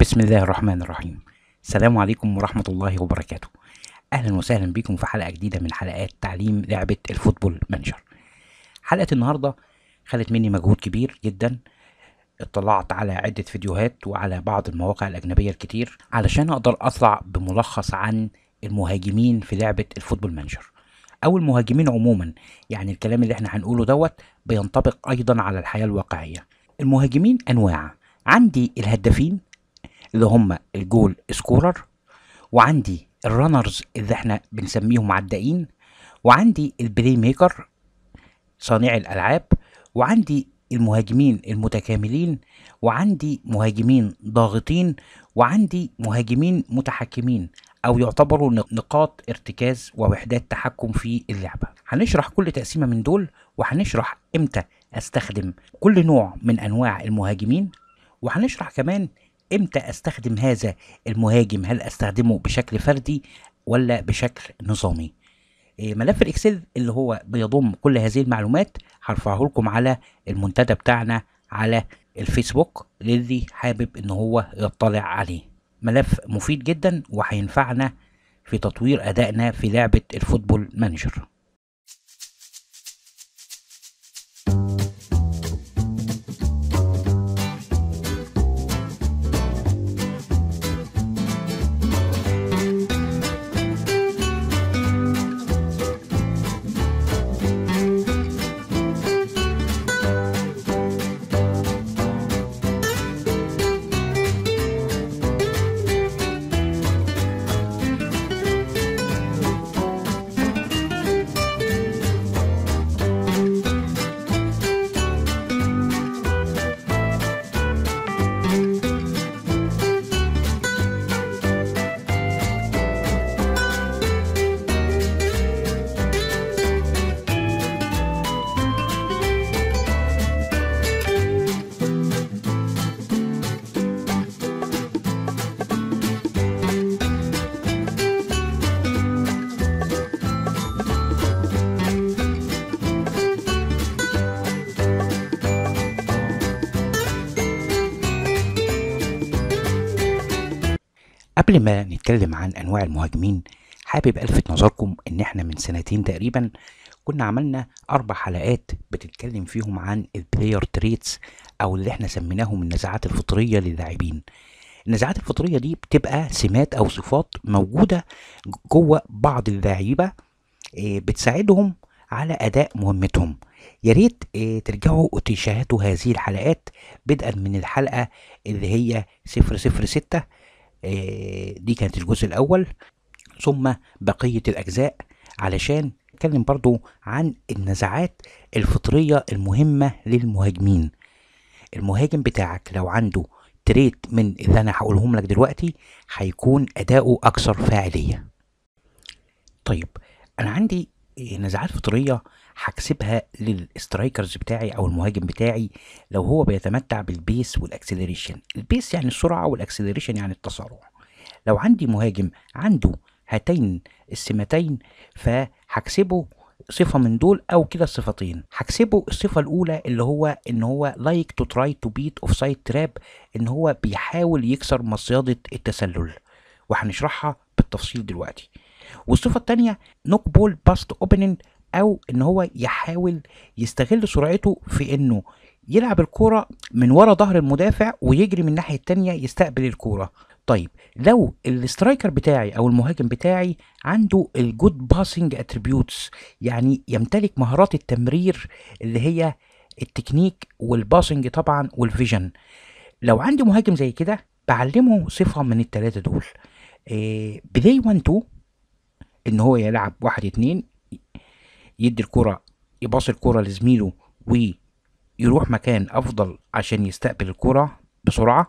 بسم الله الرحمن الرحيم السلام عليكم ورحمة الله وبركاته أهلا وسهلا بكم في حلقة جديدة من حلقات تعليم لعبة الفوتبول مانجر حلقة النهاردة خدت مني مجهود كبير جدا اطلعت على عدة فيديوهات وعلى بعض المواقع الأجنبية الكتير علشان أقدر أطلع بملخص عن المهاجمين في لعبة الفوتبول مانجر أو المهاجمين عموما يعني الكلام اللي احنا هنقوله دوت بينطبق أيضا على الحياة الواقعية المهاجمين أنواع عندي الهدافين اللي هم الجول سكورر وعندي الرانرز اللي احنا بنسميهم عدائين وعندي البلاي ميكر صانع الالعاب وعندي المهاجمين المتكاملين وعندي مهاجمين ضاغطين وعندي مهاجمين متحكمين او يعتبروا نقاط ارتكاز ووحدات تحكم في اللعبة هنشرح كل تقسيمة من دول وهنشرح امتى استخدم كل نوع من انواع المهاجمين وهنشرح كمان امتى استخدم هذا المهاجم هل استخدمه بشكل فردي ولا بشكل نظامي إيه، ملف الاكسل اللي هو بيضم كل هذه المعلومات هرفعه لكم على المنتدى بتاعنا على الفيسبوك للي حابب ان هو يطلع عليه ملف مفيد جدا وهينفعنا في تطوير ادائنا في لعبه الفوتبول مانجر قبل ما نتكلم عن انواع المهاجمين حابب الفت نظركم ان احنا من سنتين تقريبا كنا عملنا اربع حلقات بتتكلم فيهم عن البلاير تريتس او اللي احنا سميناهم النزعات الفطريه للاعبين النزعات الفطريه دي بتبقى سمات او صفات موجوده جوه بعض اللعيبه آه، بتساعدهم على اداء مهمتهم يا ريت آه، ترجعوا وتشاهدوا هذه الحلقات بدءا من الحلقه اللي هي 006 آه، دي كانت الجزء الأول ثم بقية الأجزاء علشان نتكلم برضو عن النزعات الفطرية المهمة للمهاجمين المهاجم بتاعك لو عنده تريت من اللي أنا هقولهم لك دلوقتي هيكون أداؤه أكثر فاعلية طيب أنا عندي إيه، نزعات فطريه هكسبها للاسترايكرز بتاعي او المهاجم بتاعي لو هو بيتمتع بالبيس والاكسلريشن البيس يعني السرعه والاكسلريشن يعني التسارع لو عندي مهاجم عنده هاتين السمتين فهكسبه صفه من دول او كده الصفتين هكسبه الصفه الاولى اللي هو ان هو لايك تو تراي تو بيت اوف سايد تراب ان هو بيحاول يكسر مصيده التسلل وهنشرحها بالتفصيل دلوقتي والصفه الثانيه نوك بول باست اوبننج او ان هو يحاول يستغل سرعته في انه يلعب الكرة من ورا ظهر المدافع ويجري من الناحية التانية يستقبل الكرة طيب لو الاسترايكر بتاعي او المهاجم بتاعي عنده الجود باسنج اتريبيوتس يعني يمتلك مهارات التمرير اللي هي التكنيك والباسنج طبعا والفيجن لو عندي مهاجم زي كده بعلمه صفة من الثلاثه دول بداي 1 2 ان هو يلعب واحد اتنين يدي الكرة يباص الكرة لزميله ويروح مكان افضل عشان يستقبل الكرة بسرعة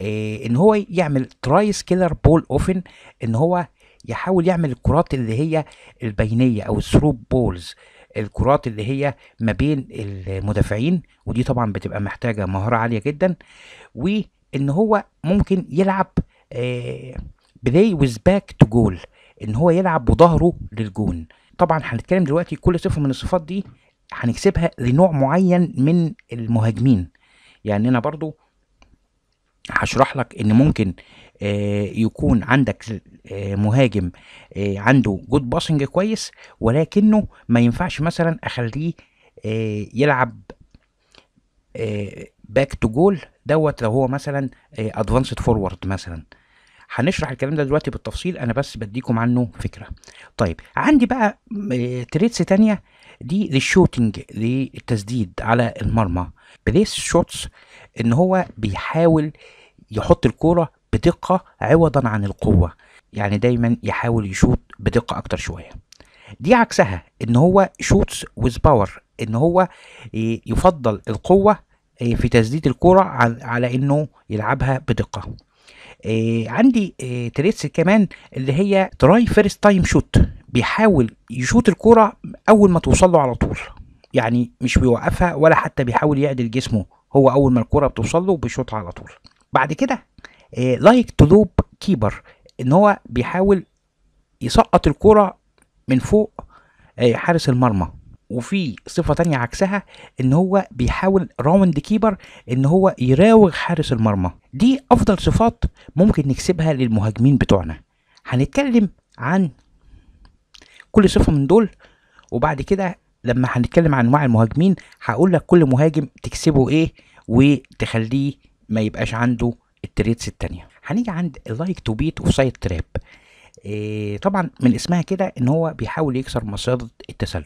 إيه ان هو يعمل ترايس كيلر بول اوفن ان هو يحاول يعمل الكرات اللي هي البينية او الثرو بولز الكرات اللي هي ما بين المدافعين ودي طبعا بتبقى محتاجة مهارة عالية جدا وان هو ممكن يلعب بلاي ويز باك تو جول ان هو يلعب بظهره للجون طبعا هنتكلم دلوقتي كل صفه من الصفات دي هنكسبها لنوع معين من المهاجمين يعني انا برضو هشرح لك ان ممكن آه، يكون عندك آه، مهاجم آه، عنده جود باسنج كويس ولكنه ما ينفعش مثلا اخليه يلعب باك تو جول دوت لو هو مثلا ادفانسد فورورد مثلا هنشرح الكلام ده دلوقتي بالتفصيل انا بس بديكم عنه فكره طيب عندي بقى آه، تريتس تانية دي للشوتنج للتسديد على المرمى بليس شوتس ان هو بيحاول يحط الكوره بدقه عوضا عن القوه يعني دايما يحاول يشوط بدقه اكتر شويه دي عكسها ان هو شوتس وذ باور ان هو يفضل القوه آه، في تسديد الكرة على انه يلعبها بدقة آه، عندي آه، تريتس كمان اللي هي تراي فيرست تايم شوت بيحاول يشوت الكرة اول ما توصل له على طول يعني مش بيوقفها ولا حتى بيحاول يعدل جسمه هو اول ما الكرة بتوصل له بيشوطها على طول بعد كده لايك تو لوب كيبر ان هو بيحاول يسقط الكرة من فوق آه، حارس المرمى وفي صفه تانية عكسها ان هو بيحاول راوند كيبر ان هو يراوغ حارس المرمى دي افضل صفات ممكن نكسبها للمهاجمين بتوعنا هنتكلم عن كل صفه من دول وبعد كده لما هنتكلم عن انواع المهاجمين هقول لك كل مهاجم تكسبه ايه وتخليه ما يبقاش عنده التريتس التانية هنيجي عند لايك تو بيت اوف سايد تراب طبعا من اسمها كده ان هو بيحاول يكسر مصيدة التسلل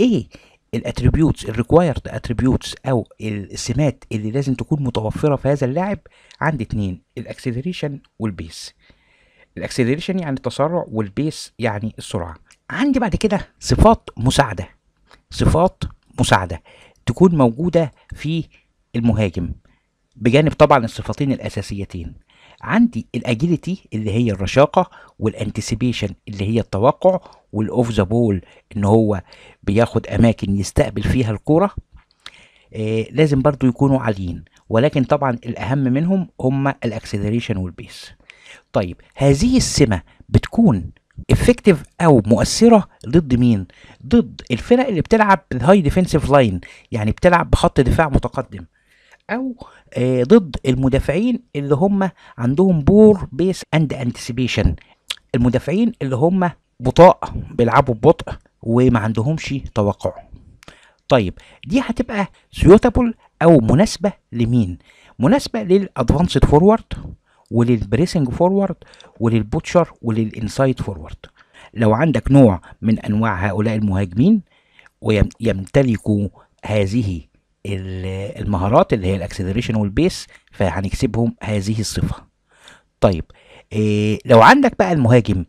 ايه الاتريبيوتس الريكوايرد اتريبيوتس او السمات اللي لازم تكون متوفره في هذا اللاعب عند اتنين الاكسلريشن والبيس الاكسلريشن يعني التسرع والبيس يعني السرعه عندي بعد كده صفات مساعده صفات مساعده تكون موجوده في المهاجم بجانب طبعا الصفتين الاساسيتين عندي الاجيلتي اللي هي الرشاقه والانتسيبيشن اللي هي التوقع والاوف ذا بول ان هو بياخد اماكن يستقبل فيها الكوره آه لازم برضو يكونوا عاليين ولكن طبعا الاهم منهم هم الاكسلريشن والبيس طيب هذه السمه بتكون افكتيف او مؤثره ضد مين ضد الفرق اللي بتلعب بالهاي ديفنسيف لاين يعني بتلعب بخط دفاع متقدم او آه، ضد المدافعين اللي هم عندهم بور بيس اند انتسيبيشن المدافعين اللي هم بطاء بيلعبوا ببطء وما عندهمش توقع طيب دي هتبقى سيوتابل او مناسبه لمين مناسبه للادفانسد فورورد وللبريسنج فورورد وللبوتشر وللانسايد فورورد لو عندك نوع من انواع هؤلاء المهاجمين ويمتلكوا هذه المهارات اللي هي الاكسلريشن والبيس فهنكسبهم هذه الصفه طيب إيه لو عندك بقى المهاجم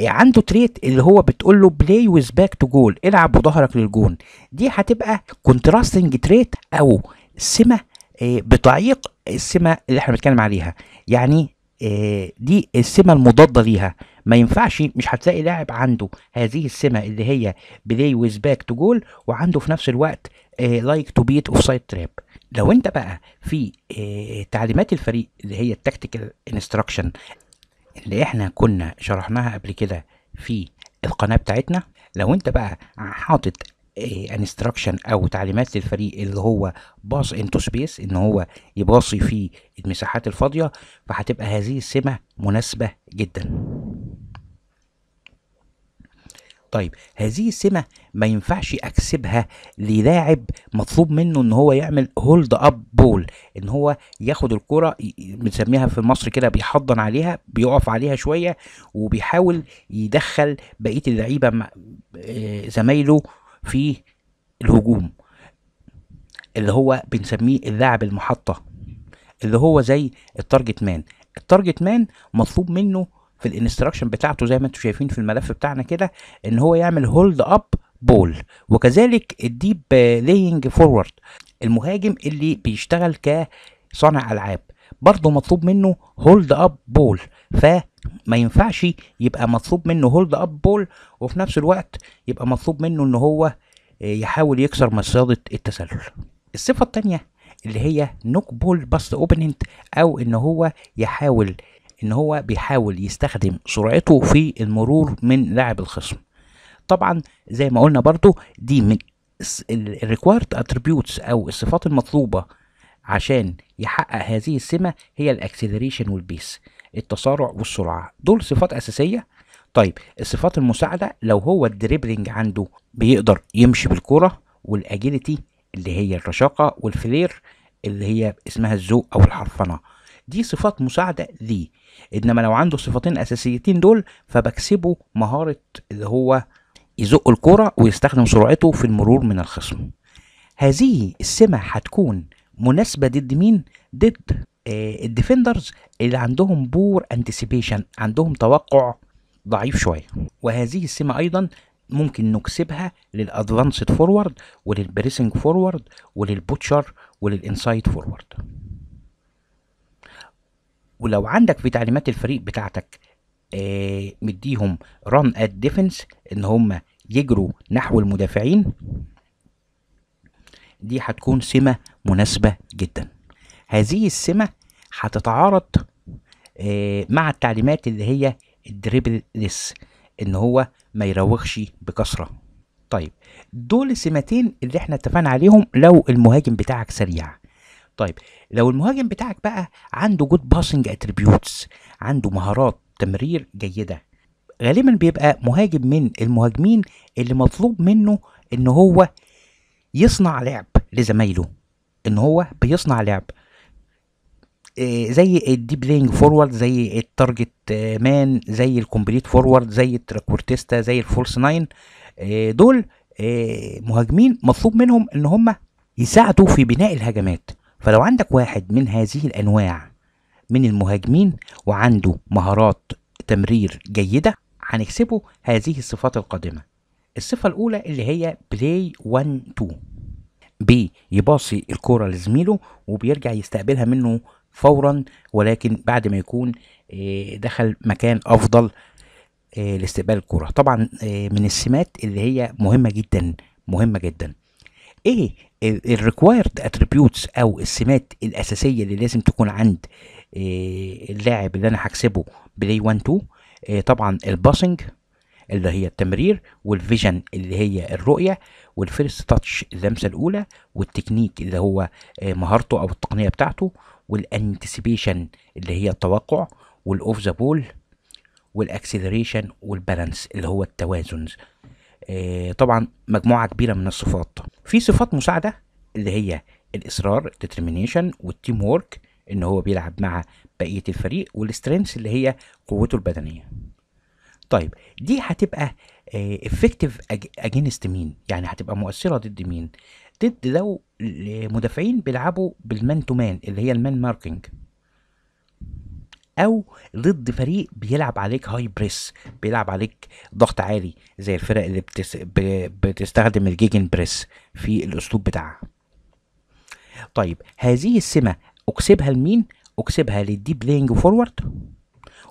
إيه، عنده تريت اللي هو بتقول له بلاي ويز باك تو جول العب وظهرك للجون دي هتبقى كونتراستنج تريت او سمه إيه، بتعيق السمه اللي احنا بنتكلم عليها يعني إيه، دي السمه المضاده ليها ما ينفعش مش هتلاقي لاعب عنده هذه السمه اللي هي بلاي ويز باك تو جول وعنده في نفس الوقت لايك تو بيت اوف سايد تراب لو انت بقى في تعليمات الفريق اللي هي التكتيكال انستراكشن اللي احنا كنا شرحناها قبل كده في القناة بتاعتنا لو انت بقى حاطط انستراكشن آه، او تعليمات للفريق اللي هو باص انتو سبيس ان هو يباصي في المساحات الفاضيه فهتبقى هذه السمه مناسبه جدا طيب هذه السمة ما ينفعش اكسبها للاعب مطلوب منه ان هو يعمل هولد اب بول ان هو ياخد الكرة بنسميها في مصر كده بيحضن عليها بيقف عليها شوية وبيحاول يدخل بقية اللعيبة آه، زمايله في الهجوم اللي هو بنسميه اللاعب المحطة اللي هو زي التارجت مان التارجت مان مطلوب منه في الانستراكشن بتاعته زي ما انتم شايفين في الملف بتاعنا كده ان هو يعمل هولد اب بول وكذلك الديب لينج فورورد المهاجم اللي بيشتغل كصانع العاب برضه مطلوب منه هولد اب بول فما ينفعش يبقى مطلوب منه هولد اب بول وفي نفس الوقت يبقى مطلوب منه ان هو يحاول يكسر مصيدة التسلل الصفة الثانيه اللي هي نوك بول باست اوبننت او ان هو يحاول ان هو بيحاول يستخدم سرعته في المرور من لاعب الخصم طبعا زي ما قلنا برضو دي من الريكوارد اتريبيوتس او الصفات المطلوبه عشان يحقق هذه السمه هي الاكسلريشن والبيس التسارع والسرعه دول صفات اساسيه طيب الصفات المساعده لو هو الدريبلينج عنده بيقدر يمشي بالكوره والاجيلتي اللي هي الرشاقه والفلير اللي هي اسمها الذوق او الحرفنه دي صفات مساعده ليه انما لو عنده الصفتين اساسيتين دول فبكسبه مهاره اللي هو يزق الكرة ويستخدم سرعته في المرور من الخصم هذه السمة هتكون مناسبة ضد مين؟ ضد آه، الديفندرز اللي عندهم بور انتسيبيشن عندهم توقع ضعيف شوية وهذه السمة أيضا ممكن نكسبها للأدفانسد فورورد وللبريسنج فورورد وللبوتشر وللإنسايد فورورد ولو عندك في تعليمات الفريق بتاعتك آه مديهم ران ات ديفنس ان هم يجروا نحو المدافعين دي هتكون سمة مناسبة جدا هذه السمة هتتعارض آه مع التعليمات اللي هي الدريبل ليس ان هو ما يروغش بكثرة طيب دول السمتين اللي احنا اتفقنا عليهم لو المهاجم بتاعك سريع طيب لو المهاجم بتاعك بقى عنده جود باسنج اتريبيوتس عنده مهارات تمرير جيده غالبا بيبقى مهاجم من المهاجمين اللي مطلوب منه ان هو يصنع لعب لزمايله ان هو بيصنع لعب آه، زي الديب لينج فورورد زي التارجت مان زي الكومبليت فورورد زي التراكورتيستا زي الفولس ناين آه، دول آه، مهاجمين مطلوب منهم ان هم يساعدوا في بناء الهجمات فلو عندك واحد من هذه الأنواع من المهاجمين وعنده مهارات تمرير جيدة هنكسبه هذه الصفات القادمة الصفة الأولى اللي هي بلاي 1 2 بي يباصي الكرة لزميله وبيرجع يستقبلها منه فورا ولكن بعد ما يكون آه، دخل مكان أفضل آه، لاستقبال الكرة طبعا آه، من السمات اللي هي مهمة جدا مهمة جدا ايه الريكوايرد attributes او السمات الاساسيه اللي لازم تكون عند آه، اللاعب اللي انا هكسبه بلاي 1 2 طبعا الباسنج اللي هي التمرير والفيجن اللي هي الرؤية والفيرست تاتش اللمسة الأولى والتكنيك اللي هو آه، مهارته أو التقنية بتاعته والانتسيبيشن اللي هي التوقع والأوف ذا بول والاكسلريشن والبالانس اللي هو التوازن آه، طبعا مجموعة كبيرة من الصفات في صفات مساعده اللي هي الاصرار determination والتيم وورك ان هو بيلعب مع بقيه الفريق والسترينث اللي هي قوته البدنيه طيب دي هتبقى افكتيف آه، اجينست مين يعني هتبقى مؤثره ضد مين ضد لو مدافعين بيلعبوا بالمان تو مان اللي هي المان ماركينج او ضد فريق بيلعب عليك هاي بريس بيلعب عليك ضغط عالي زي الفرق اللي بتس... ب... بتستخدم الجيجن بريس في الاسلوب بتاعها طيب هذه السمة اكسبها لمين اكسبها للديب بلينج فورورد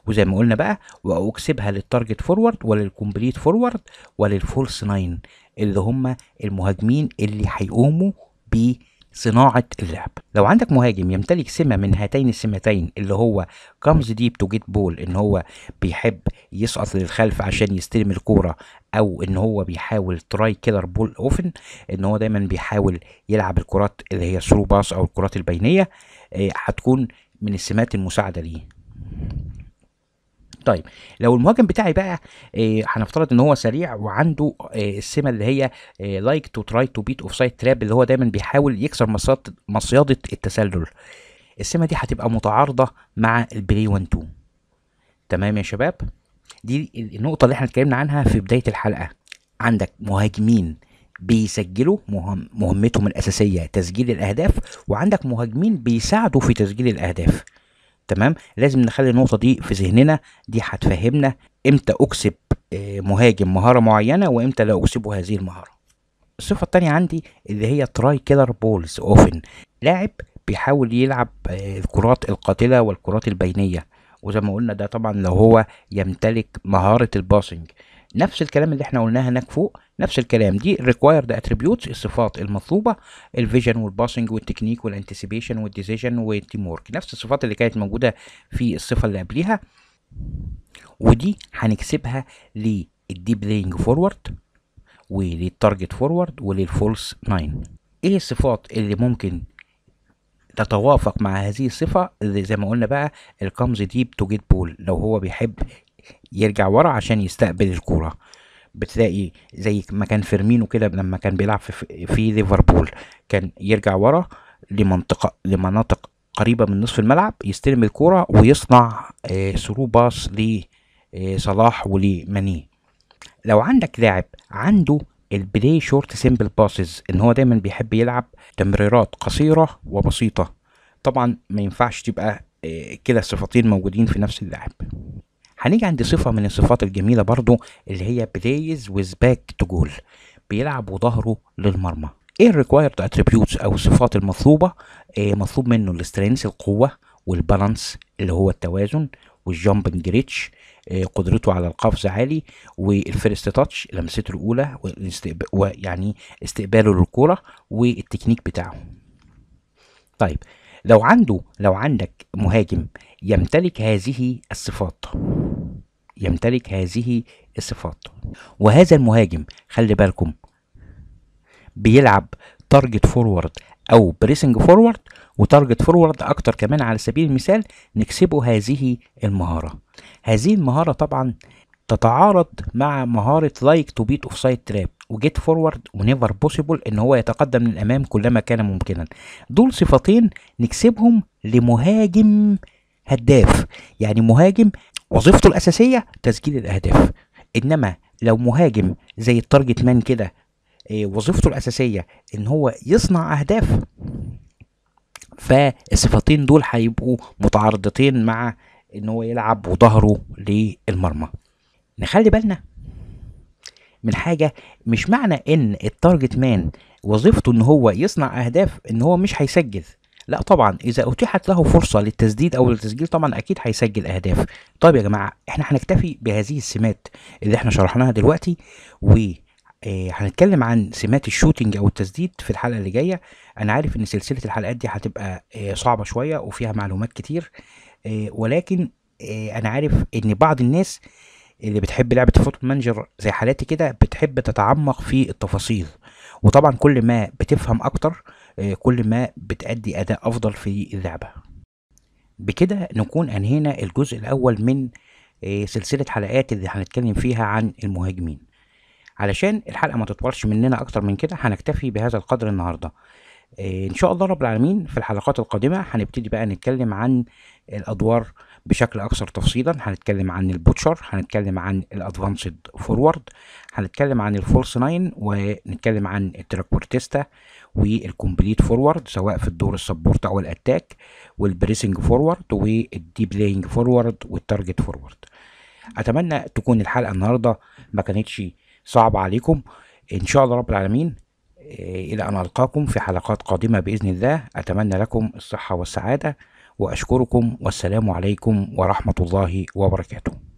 وزي ما قلنا بقى واكسبها للتارجت فورورد وللكومبليت فورورد وللفولس ناين اللي هم المهاجمين اللي هيقوموا بيه صناعة اللعب لو عندك مهاجم يمتلك سمة من هاتين السمتين اللي هو كامز ديب تو جيت بول ان هو بيحب يسقط للخلف عشان يستلم الكورة او ان هو بيحاول تراي كيلر بول اوفن ان هو دايما بيحاول يلعب الكرات اللي هي ثرو باس او الكرات البينية آه، هتكون من السمات المساعدة ليه طيب لو المهاجم بتاعي بقى آه، هنفترض ان هو سريع وعنده آه، السمه اللي هي لايك تو تراي تو بيت اوف سايد تراب اللي هو دايما بيحاول يكسر مصياده التسلل السمه دي هتبقى متعارضه مع البلاي 1 2 تمام يا شباب دي النقطه اللي احنا اتكلمنا عنها في بدايه الحلقه عندك مهاجمين بيسجلوا مهم مهمتهم الاساسيه تسجيل الاهداف وعندك مهاجمين بيساعدوا في تسجيل الاهداف تمام لازم نخلي النقطه دي في ذهننا دي هتفهمنا امتى اكسب آه، مهاجم مهاره معينه وامتى لا اكسبه هذه المهاره الصفه الثانيه عندي اللي هي تراي كيلر بولز اوفن لاعب بيحاول يلعب آه، الكرات القاتله والكرات البينيه وزي ما قلنا ده طبعا لو هو يمتلك مهاره الباسنج نفس الكلام اللي احنا قلناه هناك فوق نفس الكلام دي ريكوايرد اتريبيوتس الصفات المطلوبه الفيجن والباسنج والتكنيك والانتسيبيشن والديزيجن والتيم ورك نفس الصفات اللي كانت موجوده في الصفه اللي قبليها ودي هنكسبها للديب لينج فورورد وللتارجت فورورد وللفولس 9 ايه الصفات اللي ممكن تتوافق مع هذه الصفة اللي زي ما قلنا بقى الكمز ديب تو جيت بول لو هو بيحب يرجع ورا عشان يستقبل الكوره بتلاقي زي ما كان فيرمينو كده لما كان بيلعب في, في ليفربول كان يرجع ورا لمنطقه لمناطق قريبه من نصف الملعب يستلم الكوره ويصنع ثرو آه، باص لصلاح آه، ولماني لو عندك لاعب عنده البلاي شورت سيمبل باسز ان هو دايما بيحب يلعب تمريرات قصيره وبسيطه طبعا ما ينفعش تبقى آه، كده الصفتين موجودين في نفس اللاعب هنيجي عند صفة من الصفات الجميلة برضو اللي هي بلايز ويز باك تو جول بيلعب وظهره للمرمى ايه الريكوايرد اتريبيوتس او الصفات المطلوبة إيه مطلوب منه الاسترينس القوة والبالانس اللي هو التوازن والجامبنج آه، ريتش قدرته على القفز عالي والفيرست تاتش لمسته الاولى ويعني استقباله للكوره والتكنيك بتاعه طيب لو عنده لو عندك مهاجم يمتلك هذه الصفات يمتلك هذه الصفات وهذا المهاجم خلي بالكم بيلعب تارجت فورورد او بريسنج فورورد وتارجت فورورد اكتر كمان على سبيل المثال نكسبه هذه المهاره هذه المهاره طبعا تتعارض مع مهاره لايك تو بيت اوف سايد تراب وجيت فورورد ونيفر بوسيبل ان هو يتقدم للامام كلما كان ممكنا دول صفتين نكسبهم لمهاجم هداف يعني مهاجم وظيفته الاساسيه تسجيل الاهداف انما لو مهاجم زي التارجت مان كده آه، وظيفته الاساسيه ان هو يصنع اهداف فالصفتين دول هيبقوا متعارضتين مع ان هو يلعب وظهره للمرمى نخلي بالنا من حاجه مش معنى ان التارجت مان وظيفته ان هو يصنع اهداف ان هو مش هيسجل لا طبعا اذا اتيحت له فرصه للتسديد او للتسجيل طبعا اكيد هيسجل اهداف طيب يا جماعه احنا هنكتفي بهذه السمات اللي احنا شرحناها دلوقتي و آه، هنتكلم عن سمات الشوتينج او التسديد في الحلقه اللي جايه انا عارف ان سلسله الحلقات دي هتبقى آه، صعبه شويه وفيها معلومات كتير آه، ولكن انا عارف ان بعض الناس اللي بتحب لعبه فوتبول مانجر زي حالاتي كده بتحب تتعمق في التفاصيل وطبعا كل ما بتفهم اكتر آه، كل ما بتأدي أداء أفضل في اللعبة بكده نكون أنهينا الجزء الأول من آه، سلسلة حلقات اللي هنتكلم فيها عن المهاجمين علشان الحلقة ما تطولش مننا أكتر من كده هنكتفي بهذا القدر النهاردة آه، إن شاء الله رب العالمين في الحلقات القادمة هنبتدي بقى نتكلم عن الأدوار بشكل اكثر تفصيلا هنتكلم عن البوتشر هنتكلم عن الادفانسد فورورد هنتكلم عن الفولس ناين ونتكلم عن التراكورتيستا والكومبليت فورورد سواء في الدور السبورت او الاتاك والبريسنج فورورد والدي بلاينج فورورد والتارجت فورورد اتمنى تكون الحلقه النهارده ما كانتش صعبه عليكم ان شاء الله رب العالمين الى ان القاكم في حلقات قادمه باذن الله اتمنى لكم الصحه والسعاده وأشكركم والسلام عليكم ورحمة الله وبركاته